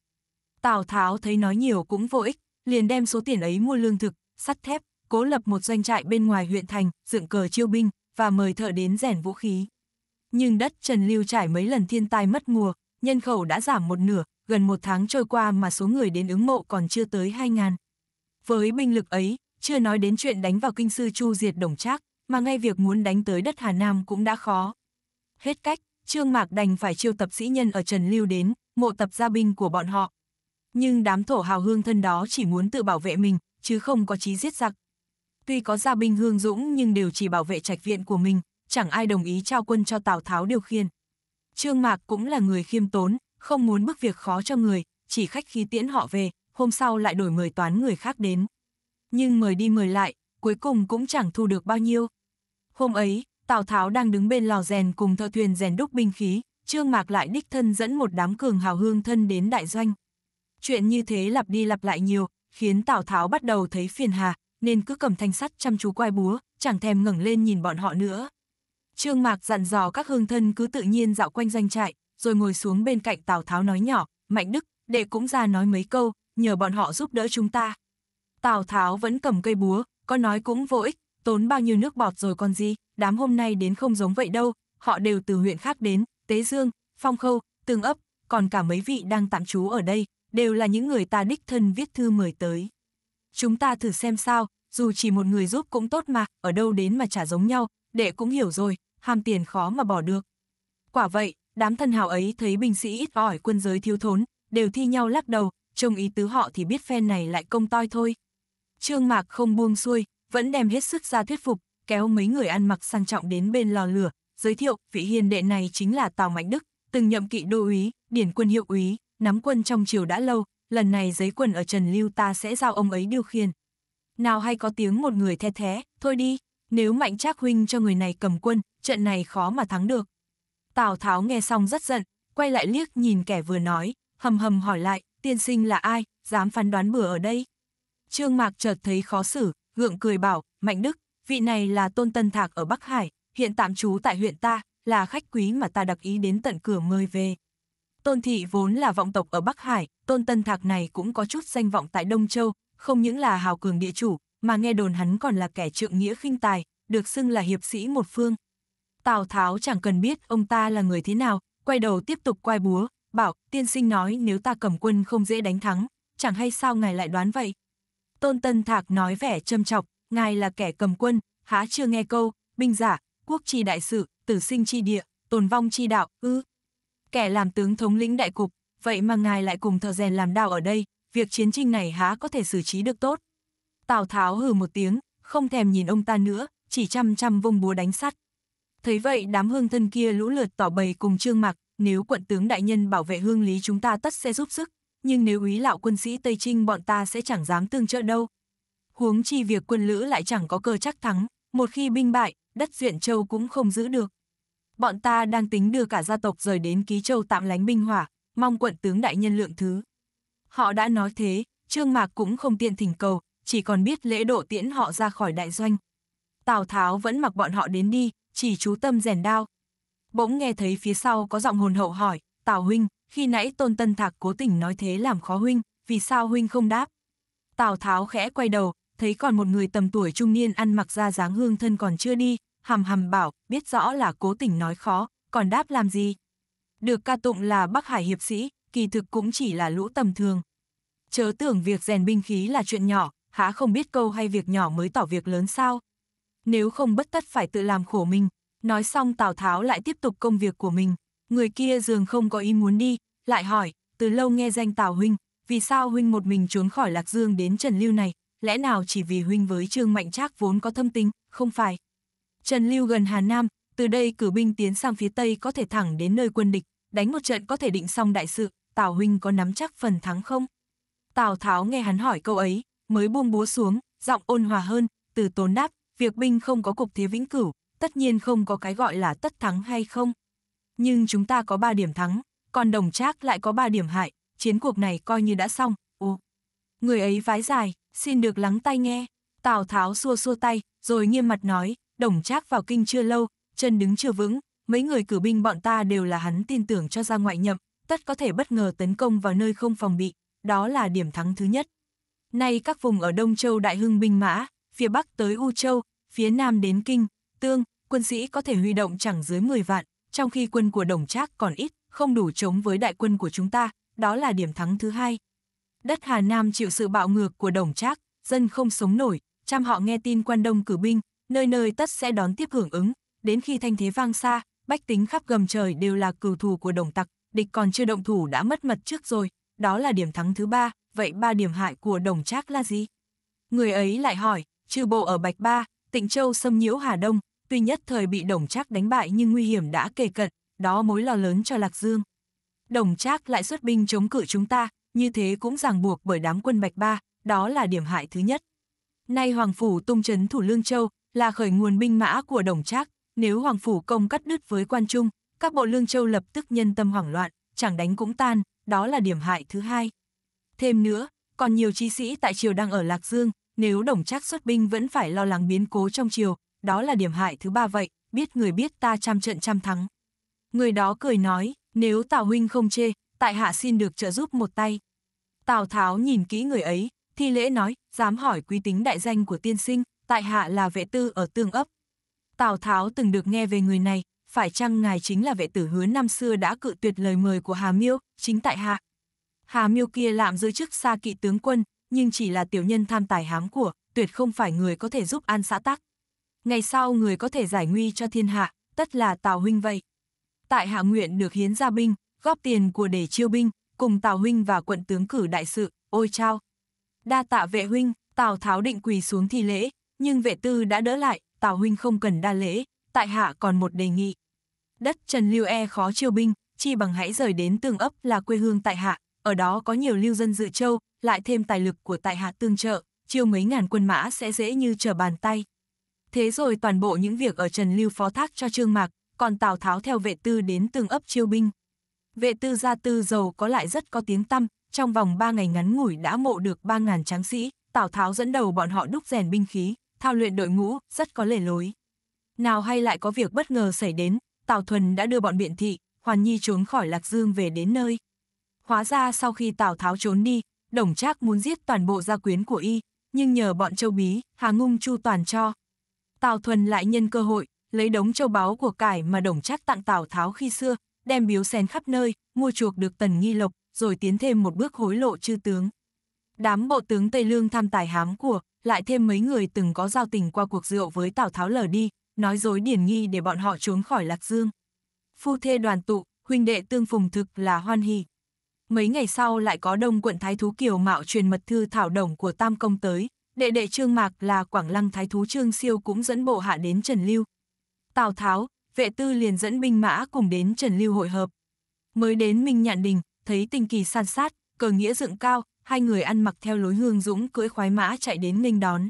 [SPEAKER 1] Tào Tháo thấy nói nhiều cũng vô ích, liền đem số tiền ấy mua lương thực, sắt thép, cố lập một doanh trại bên ngoài huyện thành, dựng cờ chiêu binh và mời thợ đến rèn vũ khí nhưng đất Trần Lưu trải mấy lần thiên tai mất mùa, nhân khẩu đã giảm một nửa, gần một tháng trôi qua mà số người đến ứng mộ còn chưa tới 2.000. Với binh lực ấy, chưa nói đến chuyện đánh vào kinh sư Chu diệt Đồng Trác, mà ngay việc muốn đánh tới đất Hà Nam cũng đã khó. Hết cách, Trương Mạc đành phải chiêu tập sĩ nhân ở Trần Lưu đến, mộ tập gia binh của bọn họ. Nhưng đám thổ hào hương thân đó chỉ muốn tự bảo vệ mình, chứ không có chí giết giặc. Tuy có gia binh hương dũng nhưng đều chỉ bảo vệ trạch viện của mình, chẳng ai đồng ý trao quân cho Tào Tháo điều khiển. Trương Mạc cũng là người khiêm tốn, không muốn bức việc khó cho người, chỉ khách khí tiễn họ về, hôm sau lại đổi mời toán người khác đến. Nhưng mời đi mời lại, cuối cùng cũng chẳng thu được bao nhiêu. Hôm ấy, Tào Tháo đang đứng bên lò rèn cùng thợ thuyền rèn đúc binh khí, Trương Mạc lại đích thân dẫn một đám cường hào hương thân đến đại doanh. Chuyện như thế lặp đi lặp lại nhiều, khiến Tào Tháo bắt đầu thấy phiền hà, nên cứ cầm thanh sắt chăm chú quai búa, chẳng thèm ngẩng lên nhìn bọn họ nữa. Trương Mạc dặn dò các hương thân cứ tự nhiên dạo quanh doanh trại, rồi ngồi xuống bên cạnh Tào Tháo nói nhỏ, Mạnh Đức, đệ cũng ra nói mấy câu, nhờ bọn họ giúp đỡ chúng ta. Tào Tháo vẫn cầm cây búa, có nói cũng vô ích, tốn bao nhiêu nước bọt rồi còn gì, đám hôm nay đến không giống vậy đâu, họ đều từ huyện khác đến, Tế Dương, Phong Khâu, Tương ấp, còn cả mấy vị đang tạm trú ở đây, đều là những người ta đích thân viết thư mời tới. Chúng ta thử xem sao, dù chỉ một người giúp cũng tốt mà, ở đâu đến mà chả giống nhau, đệ cũng hiểu rồi, ham tiền khó mà bỏ được. Quả vậy, đám thân hào ấy thấy binh sĩ ít ỏi quân giới thiếu thốn, đều thi nhau lắc đầu, trông ý tứ họ thì biết phen này lại công toi thôi. Trương Mạc không buông xuôi, vẫn đem hết sức ra thuyết phục, kéo mấy người ăn mặc sang trọng đến bên lò lửa, giới thiệu vị hiền đệ này chính là Tào Mạnh Đức, từng nhậm kỵ đô úy, điển quân hiệu úy, nắm quân trong triều đã lâu, lần này giấy quần ở Trần Lưu ta sẽ giao ông ấy điều khiển. Nào hay có tiếng một người the thế, thôi đi. Nếu mạnh trác huynh cho người này cầm quân, trận này khó mà thắng được. Tào Tháo nghe xong rất giận, quay lại liếc nhìn kẻ vừa nói, hầm hầm hỏi lại, tiên sinh là ai, dám phán đoán bừa ở đây. Trương Mạc chợt thấy khó xử, gượng cười bảo, Mạnh Đức, vị này là Tôn Tân Thạc ở Bắc Hải, hiện tạm trú tại huyện ta, là khách quý mà ta đặc ý đến tận cửa mời về. Tôn Thị vốn là vọng tộc ở Bắc Hải, Tôn Tân Thạc này cũng có chút danh vọng tại Đông Châu, không những là hào cường địa chủ, mà nghe đồn hắn còn là kẻ trượng nghĩa khinh tài, được xưng là hiệp sĩ một phương. Tào Tháo chẳng cần biết ông ta là người thế nào, quay đầu tiếp tục quay búa, bảo, tiên sinh nói nếu ta cầm quân không dễ đánh thắng, chẳng hay sao ngài lại đoán vậy. Tôn Tân Thạc nói vẻ châm chọc, ngài là kẻ cầm quân, há chưa nghe câu, binh giả, quốc chi đại sự, tử sinh chi địa, tồn vong chi đạo, ư. Kẻ làm tướng thống lĩnh đại cục, vậy mà ngài lại cùng thợ rèn làm đào ở đây, việc chiến tranh này há có thể xử trí được tốt. Tào Tháo hừ một tiếng, không thèm nhìn ông ta nữa, chỉ chăm chăm vung búa đánh sắt. Thấy vậy đám hương thân kia lũ lượt tỏ bày cùng trương mặc, nếu quận tướng đại nhân bảo vệ hương lý chúng ta tất sẽ giúp sức, nhưng nếu úy lão quân sĩ Tây Trinh bọn ta sẽ chẳng dám tương trợ đâu. Huống chi việc quân lữ lại chẳng có cơ chắc thắng, một khi binh bại, đất duyện châu cũng không giữ được. Bọn ta đang tính đưa cả gia tộc rời đến ký châu tạm lánh binh hỏa, mong quận tướng đại nhân lượng thứ. Họ đã nói thế, Trương Mạc cũng không tiện thỉnh cầu, chỉ còn biết lễ độ tiễn họ ra khỏi đại doanh. Tào Tháo vẫn mặc bọn họ đến đi, chỉ chú tâm rèn đao. Bỗng nghe thấy phía sau có giọng hồn hậu hỏi, Tào Huynh, khi nãy Tôn Tân Thạc cố tình nói thế làm khó Huynh, vì sao Huynh không đáp? Tào Tháo khẽ quay đầu, thấy còn một người tầm tuổi trung niên ăn mặc ra dáng hương thân còn chưa đi, hầm hầm bảo, biết rõ là cố tình nói khó, còn đáp làm gì? Được ca tụng là Bắc Hải hiệp sĩ, kỳ thực cũng chỉ là lũ tầm thường. Chớ tưởng việc rèn binh khí là chuyện nhỏ, há không biết câu hay việc nhỏ mới tỏ việc lớn sao? Nếu không bất tất phải tự làm khổ mình. Nói xong Tào Tháo lại tiếp tục công việc của mình. Người kia dường không có ý muốn đi, lại hỏi, từ lâu nghe danh Tào Huynh, vì sao Huynh một mình trốn khỏi Lạc Dương đến Trần Lưu này, lẽ nào chỉ vì Huynh với Trương Mạnh Trác vốn có thâm tình không phải? Trần Lưu gần Hà Nam, từ đây cử binh tiến sang phía Tây có thể thẳng đến nơi quân địch, đánh một trận có thể định xong đại sự, Tào Huynh có nắm chắc phần thắng không? Tào Tháo nghe hắn hỏi câu ấy, mới buông búa xuống, giọng ôn hòa hơn, từ tốn đáp, việc binh không có cục thế vĩnh cửu, tất nhiên không có cái gọi là tất thắng hay không. Nhưng chúng ta có 3 điểm thắng, còn đồng trác lại có 3 điểm hại, chiến cuộc này coi như đã xong, ô. Người ấy vái dài, xin được lắng tay nghe. Tào Tháo xua xua tay, rồi nghiêm mặt nói, đồng trác vào kinh chưa lâu, chân đứng chưa vững, mấy người cử binh bọn ta đều là hắn tin tưởng cho ra ngoại nhậm, tất có thể bất ngờ tấn công vào nơi không phòng bị, đó là điểm thắng thứ nhất. Nay các vùng ở Đông Châu đại hưng binh mã, phía Bắc tới U Châu, phía Nam đến Kinh, Tương, quân sĩ có thể huy động chẳng dưới 10 vạn, trong khi quân của Đồng Trác còn ít, không đủ chống với đại quân của chúng ta, đó là điểm thắng thứ hai. Đất Hà Nam chịu sự bạo ngược của Đồng Trác, dân không sống nổi, trăm họ nghe tin quan đông cử binh, nơi nơi tất sẽ đón tiếp hưởng ứng, đến khi thanh thế vang xa, bách tính khắp gầm trời đều là cừu thù của đồng tặc, địch còn chưa động thủ đã mất mật trước rồi, đó là điểm thắng thứ ba, vậy ba điểm hại của đồng trác là gì? Người ấy lại hỏi, trừ bộ ở Bạch Ba, Tịnh Châu xâm nhiễu Hà Đông, tuy nhất thời bị đồng trác đánh bại nhưng nguy hiểm đã kề cận, đó mối lo lớn cho Lạc Dương. Đồng trác lại xuất binh chống cự chúng ta, như thế cũng ràng buộc bởi đám quân Bạch Ba, đó là điểm hại thứ nhất. Nay Hoàng Phủ tung trấn thủ Lương Châu là khởi nguồn binh mã của đồng trác, nếu Hoàng Phủ công cắt đứt với quan trung, các bộ Lương Châu lập tức nhân tâm hoảng loạn, chẳng đánh cũng tan, đó là điểm hại thứ hai. Thêm nữa, còn nhiều chi sĩ tại triều đang ở Lạc Dương, nếu đồng trác xuất binh vẫn phải lo lắng biến cố trong triều, đó là điểm hại thứ ba vậy, biết người biết ta trăm trận trăm thắng. Người đó cười nói, nếu Tào Huynh không chê, tại hạ xin được trợ giúp một tay. Tào Tháo nhìn kỹ người ấy, thi lễ nói, dám hỏi quý tính đại danh của tiên sinh, tại hạ là vệ tư ở tương ấp. Tào Tháo từng được nghe về người này, phải chăng ngài chính là vệ tử hứa năm xưa đã cự tuyệt lời mời của Hà Miêu, chính tại hạ. Hà Miêu kia làm giữ chức xa kỵ tướng quân, nhưng chỉ là tiểu nhân tham tài hám của, tuyệt không phải người có thể giúp an xã tắc. Ngày sau người có thể giải nguy cho thiên hạ, tất là Tào Huynh vậy. Tại hạ nguyện được hiến gia binh, góp tiền của để chiêu binh, cùng Tào Huynh và quận tướng cử đại sự, ôi trao. Đa tạ vệ huynh, Tào Tháo định quỳ xuống thi lễ, nhưng vệ tư đã đỡ lại, Tào Huynh không cần đa lễ, tại hạ còn một đề nghị. Đất Trần Lưu E khó chiêu binh, chi bằng hãy rời đến tương ấp là quê hương tại hạ, ở đó có nhiều lưu dân dự châu, lại thêm tài lực của tại hạ tương trợ, chiêu mấy ngàn quân mã sẽ dễ như trở bàn tay. Thế rồi toàn bộ những việc ở Trần Lưu phó thác cho Trương Mạc, còn Tào Tháo theo vệ tư đến tương ấp chiêu binh. Vệ tư gia tư giàu có lại rất có tiếng tăm, trong vòng 3 ngày ngắn ngủi đã mộ được 3.000 tráng sĩ, Tào Tháo dẫn đầu bọn họ đúc rèn binh khí, thao luyện đội ngũ, rất có lề lối nào hay lại có việc bất ngờ xảy đến, Tào Thuần đã đưa bọn biện thị, Hoàn Nhi trốn khỏi Lạc Dương về đến nơi. Hóa ra sau khi Tào Tháo trốn đi, Đồng Trác muốn giết toàn bộ gia quyến của y, nhưng nhờ bọn châu bí, Hà Ngung chu toàn cho. Tào Thuần lại nhân cơ hội, lấy đống châu báu của cải mà Đồng Trác tặng Tào Tháo khi xưa, đem biếu xén khắp nơi, mua chuộc được tần nghi lộc, rồi tiến thêm một bước hối lộ chư tướng. Đám bộ tướng Tây Lương tham tài hám của, lại thêm mấy người từng có giao tình qua cuộc rượu với Tào Tháo lở đi, nói dối điển nghi để bọn họ trốn khỏi Lạc Dương. Phu thê đoàn tụ, huynh đệ tương phùng thực là hoan hỉ. Mấy ngày sau lại có đông quận Thái Thú Kiều Mạo truyền mật thư thảo đồng của Tam Công tới, đệ đệ Trương Mạc là Quảng Lăng Thái Thú Trương Siêu cũng dẫn bộ hạ đến Trần Lưu. Tào Tháo, vệ tư liền dẫn binh mã cùng đến Trần Lưu hội hợp. Mới đến Minh Nhạn Đình, thấy tình kỳ san sát, cờ nghĩa dựng cao, hai người ăn mặc theo lối hương dũng cưỡi khoái mã chạy đến nghênh đón.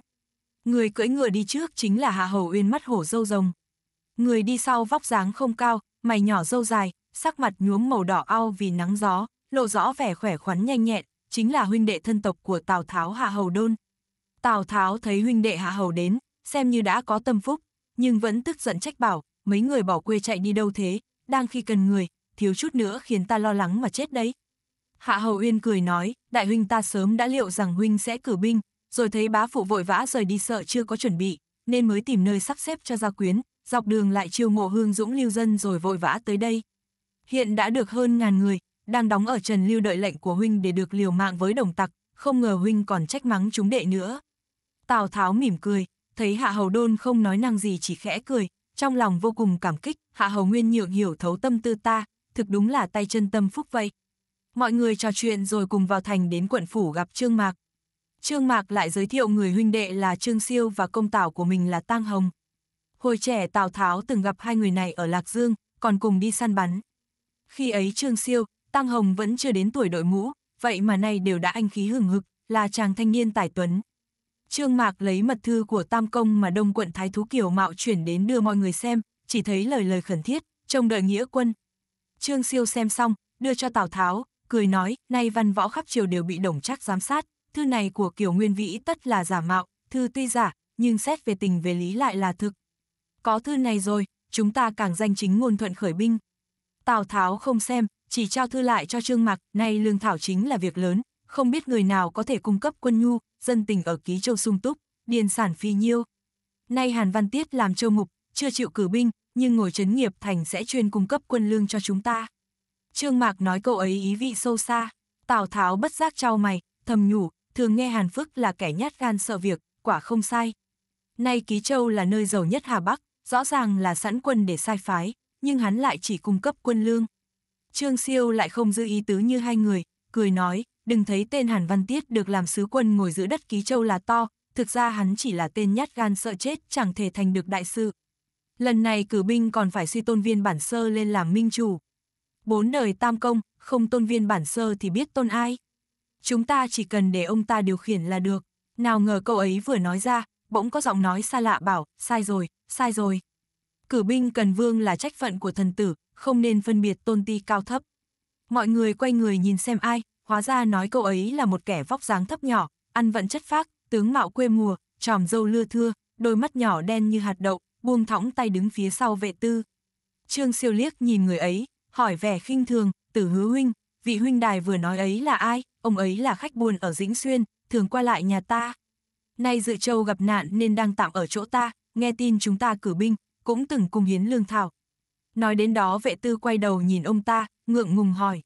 [SPEAKER 1] Người cưỡi ngựa đi trước chính là Hạ Hầu Uyên mắt hổ dâu rồng. Người đi sau vóc dáng không cao, mày nhỏ dâu dài, sắc mặt nhuốm màu đỏ ao vì nắng gió, lộ rõ vẻ khỏe khoắn nhanh nhẹn, chính là huynh đệ thân tộc của Tào Tháo Hạ Hầu Đôn. Tào Tháo thấy huynh đệ Hạ Hầu đến, xem như đã có tâm phúc, nhưng vẫn tức giận trách bảo, mấy người bỏ quê chạy đi đâu thế, đang khi cần người, thiếu chút nữa khiến ta lo lắng mà chết đấy. Hạ Hầu Uyên cười nói, đại huynh ta sớm đã liệu rằng huynh sẽ cử binh, rồi thấy bá phụ vội vã rời đi sợ chưa có chuẩn bị, nên mới tìm nơi sắp xếp cho gia quyến, dọc đường lại chiêu mộ hương dũng lưu dân rồi vội vã tới đây. Hiện đã được hơn ngàn người, đang đóng ở trần lưu đợi lệnh của huynh để được liều mạng với đồng tặc, không ngờ huynh còn trách mắng chúng đệ nữa. Tào Tháo mỉm cười, thấy Hạ Hầu Đôn không nói năng gì chỉ khẽ cười, trong lòng vô cùng cảm kích, Hạ Hầu Nguyên nhượng hiểu thấu tâm tư ta, thực đúng là tay chân tâm phúc vậy. Mọi người trò chuyện rồi cùng vào thành đến quận phủ gặp Trương Mạc, Trương Mạc lại giới thiệu người huynh đệ là Trương Siêu và công tảo của mình là Tăng Hồng. Hồi trẻ Tào Tháo từng gặp hai người này ở Lạc Dương, còn cùng đi săn bắn. Khi ấy Trương Siêu, Tăng Hồng vẫn chưa đến tuổi đội mũ, vậy mà nay đều đã anh khí hừng hực, là chàng thanh niên tài tuấn. Trương Mạc lấy mật thư của Tam Công mà Đông quận Thái Thú Kiều Mạo chuyển đến đưa mọi người xem, chỉ thấy lời lời khẩn thiết, trông đợi nghĩa quân. Trương Siêu xem xong, đưa cho Tào Tháo, cười nói, nay văn võ khắp triều đều bị đồng trác giám sát, thư này của Kiều Nguyên Vĩ tất là giả mạo, thư tuy giả, nhưng xét về tình về lý lại là thực. Có thư này rồi, chúng ta càng danh chính ngôn thuận khởi binh. Tào Tháo không xem, chỉ trao thư lại cho Trương Mạc, nay lương thảo chính là việc lớn, không biết người nào có thể cung cấp quân nhu, dân tình ở ký châu sung túc, điền sản phi nhiêu. Nay Hàn Văn Tiết làm châu mục, chưa chịu cử binh, nhưng ngồi chấn nghiệp thành sẽ chuyên cung cấp quân lương cho chúng ta. Trương Mạc nói câu ấy ý vị sâu xa, Tào Tháo bất giác trao mày, thầm nhủ, thường nghe Hàn Phước là kẻ nhát gan sợ việc, quả không sai. Nay Ký Châu là nơi giàu nhất Hà Bắc, rõ ràng là sẵn quân để sai phái, nhưng hắn lại chỉ cung cấp quân lương. Trương Siêu lại không giữ ý tứ như hai người, cười nói, đừng thấy tên Hàn Văn Tiết được làm sứ quân ngồi giữ đất Ký Châu là to, thực ra hắn chỉ là tên nhát gan sợ chết chẳng thể thành được đại sự. Lần này cử binh còn phải suy tôn viên bản sơ lên làm minh chủ. Bốn đời tam công, không tôn viên bản sơ thì biết tôn ai chúng ta chỉ cần để ông ta điều khiển là được. Nào ngờ câu ấy vừa nói ra, bỗng có giọng nói xa lạ bảo, sai rồi, sai rồi. Cử binh cần vương là trách phận của thần tử, không nên phân biệt tôn ti cao thấp. Mọi người quay người nhìn xem ai, hóa ra nói câu ấy là một kẻ vóc dáng thấp nhỏ, ăn vận chất phác, tướng mạo quê mùa, tròm dâu lưa thưa, đôi mắt nhỏ đen như hạt đậu, buông thõng tay đứng phía sau vệ tư. Trương siêu liếc nhìn người ấy, hỏi vẻ khinh thường, tử hứa huynh, vị huynh đài vừa nói ấy là ai? ông ấy là khách buôn ở Dĩnh Xuyên, thường qua lại nhà ta. Nay Dự Châu gặp nạn nên đang tạm ở chỗ ta, nghe tin chúng ta cử binh, cũng từng cùng hiến lương thảo. Nói đến đó vệ tư quay đầu nhìn ông ta, ngượng ngùng hỏi.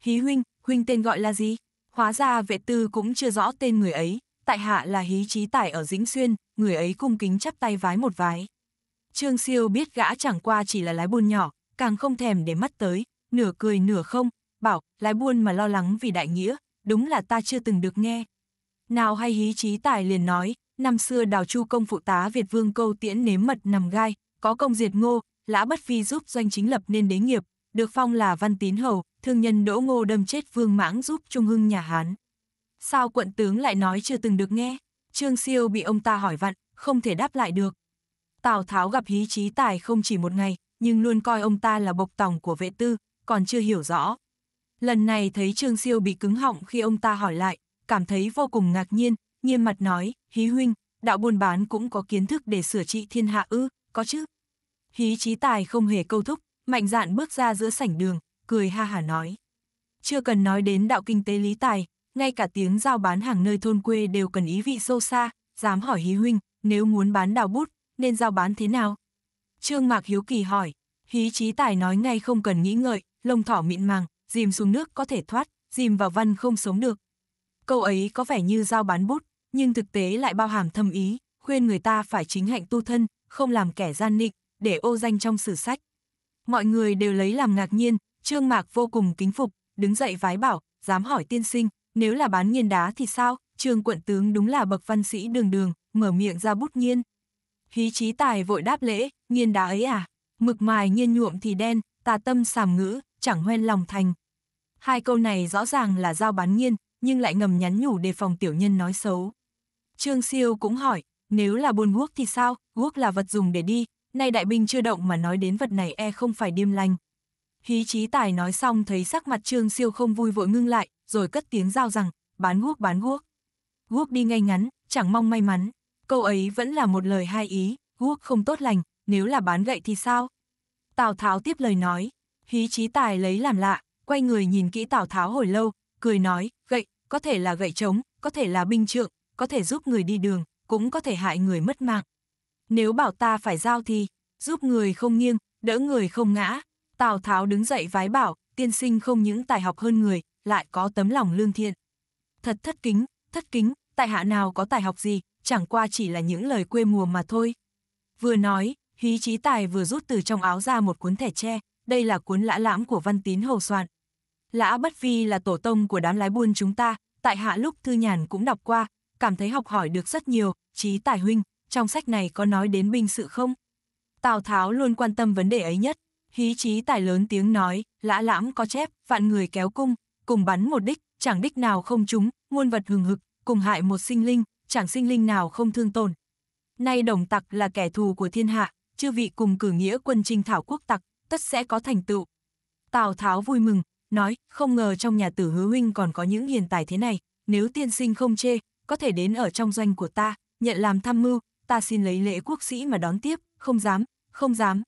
[SPEAKER 1] Hí huynh, huynh tên gọi là gì? Hóa ra vệ tư cũng chưa rõ tên người ấy, tại hạ là hí trí tải ở Dĩnh Xuyên, người ấy cung kính chắp tay vái một vái. Trương siêu biết gã chẳng qua chỉ là lái buôn nhỏ, càng không thèm để mắt tới, nửa cười nửa không, bảo, lái buôn mà lo lắng vì đại nghĩa, đúng là ta chưa từng được nghe. Nào hay hí trí tài liền nói, năm xưa đào chu công phụ tá Việt vương câu tiễn nếm mật nằm gai, có công diệt ngô, lã bất phi giúp doanh chính lập nên đế nghiệp, được phong là văn tín hầu, thương nhân đỗ ngô đâm chết vương mãng giúp trung hưng nhà Hán. Sao quận tướng lại nói chưa từng được nghe? Trương Siêu bị ông ta hỏi vặn, không thể đáp lại được. Tào Tháo gặp hí trí tài không chỉ một ngày, nhưng luôn coi ông ta là bộc tòng của vệ tư, còn chưa hiểu rõ, Lần này thấy Trương Siêu bị cứng họng khi ông ta hỏi lại, cảm thấy vô cùng ngạc nhiên, nghiêm mặt nói, hí huynh, đạo buôn bán cũng có kiến thức để sửa trị thiên hạ ư, có chứ. Hí trí tài không hề câu thúc, mạnh dạn bước ra giữa sảnh đường, cười ha hà nói. Chưa cần nói đến đạo kinh tế lý tài, ngay cả tiếng giao bán hàng nơi thôn quê đều cần ý vị sâu xa, dám hỏi hí huynh, nếu muốn bán đào bút, nên giao bán thế nào? Trương Mạc Hiếu Kỳ hỏi, hí trí tài nói ngay không cần nghĩ ngợi, lông thỏ mịn màng, dìm xuống nước có thể thoát, dìm vào văn không sống được. Câu ấy có vẻ như dao bán bút, nhưng thực tế lại bao hàm thâm ý, khuyên người ta phải chính hạnh tu thân, không làm kẻ gian nịnh, để ô danh trong sử sách. Mọi người đều lấy làm ngạc nhiên, Trương Mạc vô cùng kính phục, đứng dậy vái bảo, dám hỏi tiên sinh, nếu là bán nghiên đá thì sao? Trương quận tướng đúng là bậc văn sĩ đường đường, mở miệng ra bút nghiên. Hí trí tài vội đáp lễ, nghiên đá ấy à? Mực mài nghiên nhuộm thì đen, tà tâm sàm ngữ, chẳng hoen lòng thành. Hai câu này rõ ràng là giao bán nhiên nhưng lại ngầm nhắn nhủ đề phòng tiểu nhân nói xấu. Trương Siêu cũng hỏi, nếu là buôn guốc thì sao, guốc là vật dùng để đi, nay đại binh chưa động mà nói đến vật này e không phải điềm lành. Hí trí tài nói xong thấy sắc mặt Trương Siêu không vui vội ngưng lại, rồi cất tiếng giao rằng, bán guốc bán guốc. Guốc đi ngay ngắn, chẳng mong may mắn. Câu ấy vẫn là một lời hai ý, guốc không tốt lành, nếu là bán gậy thì sao? Tào Tháo tiếp lời nói, hí trí tài lấy làm lạ, quay người nhìn kỹ Tào Tháo hồi lâu, cười nói, gậy, có thể là gậy trống, có thể là binh trượng, có thể giúp người đi đường, cũng có thể hại người mất mạng. Nếu bảo ta phải giao thì, giúp người không nghiêng, đỡ người không ngã. Tào Tháo đứng dậy vái bảo, tiên sinh không những tài học hơn người, lại có tấm lòng lương thiện. Thật thất kính, thất kính, tại hạ nào có tài học gì, chẳng qua chỉ là những lời quê mùa mà thôi. Vừa nói, hí trí tài vừa rút từ trong áo ra một cuốn thẻ tre, đây là cuốn lã lãm của văn tín hầu soạn. Lã Bất Vi là tổ tông của đám lái buôn chúng ta, tại hạ lúc thư nhàn cũng đọc qua, cảm thấy học hỏi được rất nhiều, trí tài huynh, trong sách này có nói đến binh sự không? Tào Tháo luôn quan tâm vấn đề ấy nhất, hí trí tài lớn tiếng nói, lã lãm có chép, vạn người kéo cung, cùng bắn một đích, chẳng đích nào không trúng, muôn vật hừng hực, cùng hại một sinh linh, chẳng sinh linh nào không thương tổn. Nay đồng tặc là kẻ thù của thiên hạ, chư vị cùng cử nghĩa quân trinh thảo quốc tặc, tất sẽ có thành tựu. Tào Tháo vui mừng, nói, không ngờ trong nhà tử hứa huynh còn có những hiền tài thế này, nếu tiên sinh không chê, có thể đến ở trong doanh của ta, nhận làm tham mưu, ta xin lấy lễ quốc sĩ mà đón tiếp, không dám, không dám.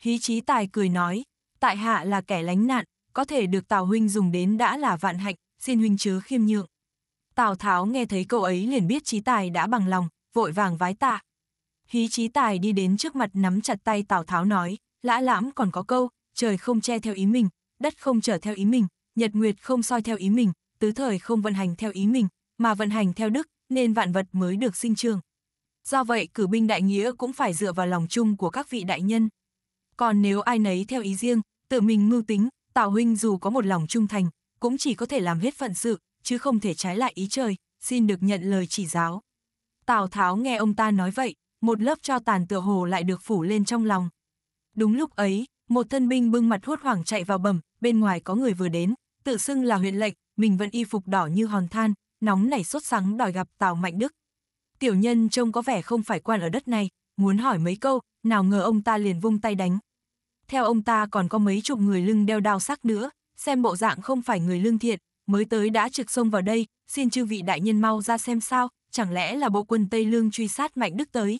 [SPEAKER 1] Hí trí tài cười nói, tại hạ là kẻ lánh nạn, có thể được Tào huynh dùng đến đã là vạn hạnh, xin huynh chớ khiêm nhượng. Tào Tháo nghe thấy câu ấy liền biết trí tài đã bằng lòng, vội vàng vái tạ. Hí trí tài đi đến trước mặt nắm chặt tay Tào Tháo nói, lã lãm còn có câu, trời không che theo ý mình, đất không trở theo ý mình, nhật nguyệt không soi theo ý mình, tứ thời không vận hành theo ý mình, mà vận hành theo đức, nên vạn vật mới được sinh trường. Do vậy, cử binh đại nghĩa cũng phải dựa vào lòng chung của các vị đại nhân. Còn nếu ai nấy theo ý riêng, tự mình mưu tính, Tào huynh dù có một lòng trung thành, cũng chỉ có thể làm hết phận sự, chứ không thể trái lại ý trời, xin được nhận lời chỉ giáo. Tào Tháo nghe ông ta nói vậy, một lớp cho tàn tựa hồ lại được phủ lên trong lòng. Đúng lúc ấy, một thân binh bưng mặt hốt hoảng chạy vào bẩm, bên ngoài có người vừa đến, tự xưng là huyện lệnh, mình vẫn y phục đỏ như hòn than, nóng nảy sốt sắng đòi gặp Tào Mạnh Đức. Tiểu nhân trông có vẻ không phải quan ở đất này, muốn hỏi mấy câu, nào ngờ ông ta liền vung tay đánh. Theo ông ta còn có mấy chục người lưng đeo đao sắc nữa, xem bộ dạng không phải người lương thiện, mới tới đã trực xông vào đây, xin chư vị đại nhân mau ra xem sao, chẳng lẽ là bộ quân Tây Lương truy sát Mạnh Đức tới.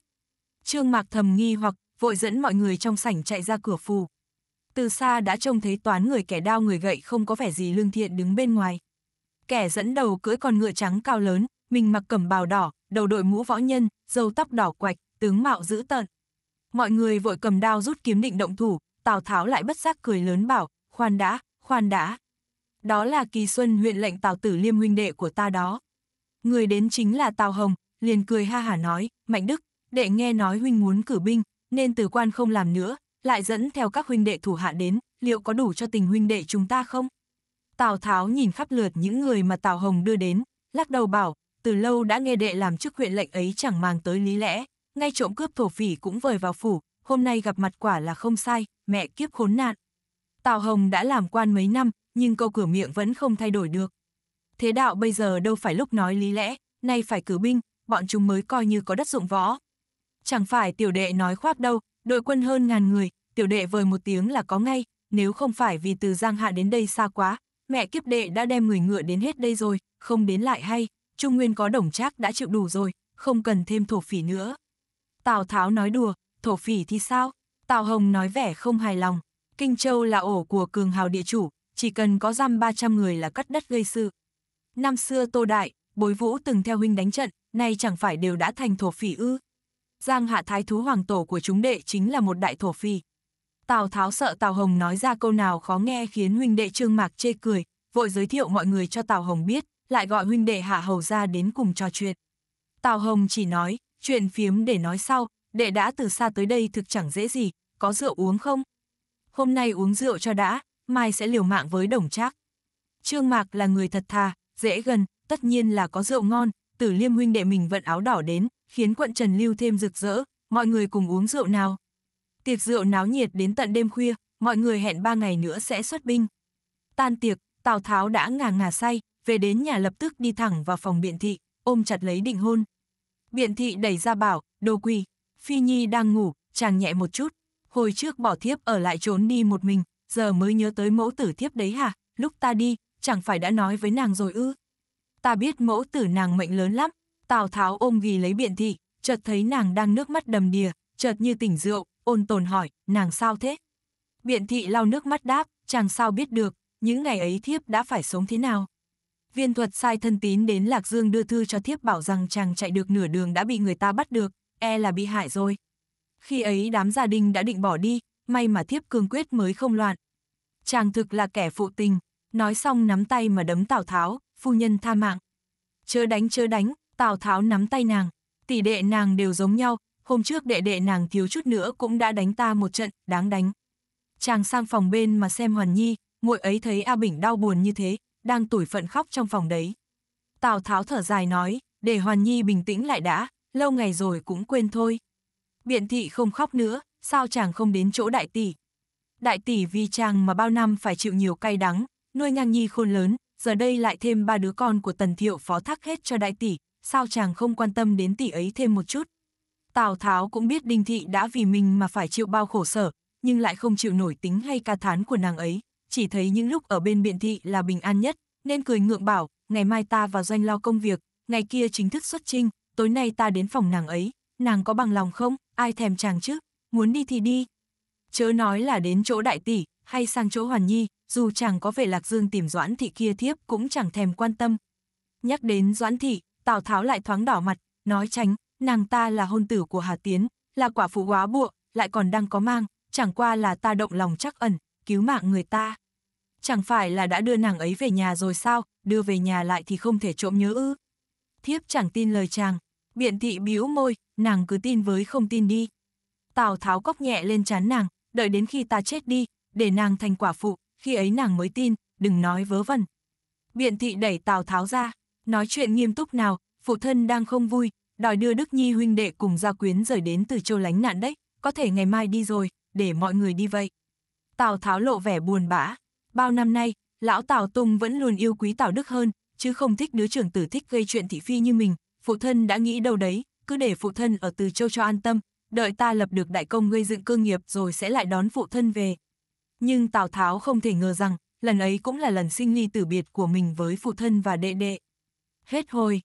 [SPEAKER 1] Trương Mạc thầm nghi hoặc vội dẫn mọi người trong sảnh chạy ra cửa phù. Từ xa đã trông thấy toán người kẻ đao người gậy không có vẻ gì lương thiện đứng bên ngoài. Kẻ dẫn đầu cưỡi con ngựa trắng cao lớn, mình mặc cẩm bào đỏ, đầu đội mũ võ nhân, râu tóc đỏ quạch, tướng mạo dữ tợn. Mọi người vội cầm đao rút kiếm định động thủ, Tào Tháo lại bất giác cười lớn bảo, khoan đã, khoan đã. Đó là Kỳ Xuân huyện lệnh Tào Tử Liêm huynh đệ của ta đó. Người đến chính là Tào Hồng, liền cười ha hả nói, Mạnh Đức, đệ nghe nói huynh muốn cử binh, nên từ quan không làm nữa, lại dẫn theo các huynh đệ thủ hạ đến, liệu có đủ cho tình huynh đệ chúng ta không? Tào Tháo nhìn khắp lượt những người mà Tào Hồng đưa đến, lắc đầu bảo, từ lâu đã nghe đệ làm chức huyện lệnh ấy chẳng mang tới lý lẽ, ngay trộm cướp thổ phỉ cũng vời vào phủ, hôm nay gặp mặt quả là không sai, mẹ kiếp khốn nạn. Tào Hồng đã làm quan mấy năm, nhưng câu cửa miệng vẫn không thay đổi được. Thế đạo bây giờ đâu phải lúc nói lý lẽ, nay phải cử binh, bọn chúng mới coi như có đất dụng võ, chẳng phải tiểu đệ nói khoác đâu, đội quân hơn ngàn người, tiểu đệ vời một tiếng là có ngay, nếu không phải vì từ Giang Hạ đến đây xa quá, mẹ kiếp đệ đã đem người ngựa đến hết đây rồi, không đến lại hay, Trung Nguyên có đồng trác đã chịu đủ rồi, không cần thêm thổ phỉ nữa. Tào Tháo nói đùa, thổ phỉ thì sao? Tào Hồng nói vẻ không hài lòng, Kinh Châu là ổ của cường hào địa chủ, chỉ cần có giam 300 người là cắt đất gây sự. Năm xưa Tô Đại, Bối Vũ từng theo huynh đánh trận, nay chẳng phải đều đã thành thổ phỉ ư? Giang Hạ Thái Thú Hoàng Tổ của chúng đệ chính là một đại thổ phi. Tào Tháo sợ Tào Hồng nói ra câu nào khó nghe khiến huynh đệ Trương Mạc chê cười, vội giới thiệu mọi người cho Tào Hồng biết, lại gọi huynh đệ Hạ Hầu ra đến cùng trò chuyện. Tào Hồng chỉ nói, chuyện phiếm để nói sau, đệ đã từ xa tới đây thực chẳng dễ gì, có rượu uống không? Hôm nay uống rượu cho đã, mai sẽ liều mạng với đồng trác. Trương Mạc là người thật thà, dễ gần, tất nhiên là có rượu ngon, tử liêm huynh đệ mình vận áo đỏ đến, khiến quận Trần Lưu thêm rực rỡ, mọi người cùng uống rượu nào. Tiệc rượu náo nhiệt đến tận đêm khuya, mọi người hẹn ba ngày nữa sẽ xuất binh. Tan tiệc, Tào Tháo đã ngà ngà say, về đến nhà lập tức đi thẳng vào phòng biện thị, ôm chặt lấy định hôn. Biện thị đẩy ra bảo, đô quỳ, Phi Nhi đang ngủ, chàng nhẹ một chút. Hồi trước bỏ thiếp ở lại trốn đi một mình, giờ mới nhớ tới mẫu tử thiếp đấy hả, lúc ta đi, chẳng phải đã nói với nàng rồi ư. Ta biết mẫu tử nàng mệnh lớn lắm, Tào Tháo ôm ghì lấy biện thị, chợt thấy nàng đang nước mắt đầm đìa, chợt như tỉnh rượu, ôn tồn hỏi, nàng sao thế? Biện thị lau nước mắt đáp, chàng sao biết được, những ngày ấy thiếp đã phải sống thế nào? Viên thuật sai thân tín đến Lạc Dương đưa thư cho thiếp bảo rằng chàng chạy được nửa đường đã bị người ta bắt được, e là bị hại rồi. Khi ấy đám gia đình đã định bỏ đi, may mà thiếp cương quyết mới không loạn. Chàng thực là kẻ phụ tình, nói xong nắm tay mà đấm Tào Tháo, phu nhân tha mạng. Chớ đánh chớ đánh, Tào Tháo nắm tay nàng, tỷ đệ nàng đều giống nhau, hôm trước đệ đệ nàng thiếu chút nữa cũng đã đánh ta một trận, đáng đánh. Chàng sang phòng bên mà xem Hoàn Nhi, muội ấy thấy A Bình đau buồn như thế, đang tủi phận khóc trong phòng đấy. Tào Tháo thở dài nói, để Hoàn Nhi bình tĩnh lại đã, lâu ngày rồi cũng quên thôi. Biện thị không khóc nữa, sao chàng không đến chỗ đại tỷ? Đại tỷ vì chàng mà bao năm phải chịu nhiều cay đắng, nuôi ngang nhi khôn lớn, giờ đây lại thêm ba đứa con của tần thiệu phó thác hết cho đại tỷ, sao chàng không quan tâm đến tỷ ấy thêm một chút. Tào Tháo cũng biết Đinh Thị đã vì mình mà phải chịu bao khổ sở, nhưng lại không chịu nổi tính hay ca thán của nàng ấy, chỉ thấy những lúc ở bên biện thị là bình an nhất, nên cười ngượng bảo, ngày mai ta vào doanh lo công việc, ngày kia chính thức xuất trinh, tối nay ta đến phòng nàng ấy, nàng có bằng lòng không, ai thèm chàng chứ, muốn đi thì đi. Chớ nói là đến chỗ đại tỷ, hay sang chỗ Hoàn Nhi, dù chàng có về Lạc Dương tìm Doãn Thị kia thiếp cũng chẳng thèm quan tâm. Nhắc đến Doãn Thị, Tào Tháo lại thoáng đỏ mặt, nói tránh, nàng ta là hôn tử của Hà Tiến, là quả phụ quá bụa, lại còn đang có mang, chẳng qua là ta động lòng chắc ẩn, cứu mạng người ta. Chẳng phải là đã đưa nàng ấy về nhà rồi sao, đưa về nhà lại thì không thể trộm nhớ ư. Thiếp chẳng tin lời chàng, biện thị bĩu môi, nàng cứ tin với không tin đi. Tào Tháo cốc nhẹ lên chán nàng, đợi đến khi ta chết đi, để nàng thành quả phụ, khi ấy nàng mới tin, đừng nói vớ vẩn. Biện thị đẩy Tào Tháo ra, Nói chuyện nghiêm túc nào, phụ thân đang không vui, đòi đưa Đức Nhi huynh đệ cùng gia quyến rời đến từ châu lánh nạn đấy, có thể ngày mai đi rồi, để mọi người đi vậy. Tào Tháo lộ vẻ buồn bã. Bao năm nay, lão Tào Tùng vẫn luôn yêu quý Tào Đức hơn, chứ không thích đứa trưởng tử thích gây chuyện thị phi như mình. Phụ thân đã nghĩ đâu đấy, cứ để phụ thân ở từ châu cho an tâm, đợi ta lập được đại công gây dựng cơ nghiệp rồi sẽ lại đón phụ thân về. Nhưng Tào Tháo không thể ngờ rằng, lần ấy cũng là lần sinh ly tử biệt của mình với phụ thân và đệ đệ. Hết hồi.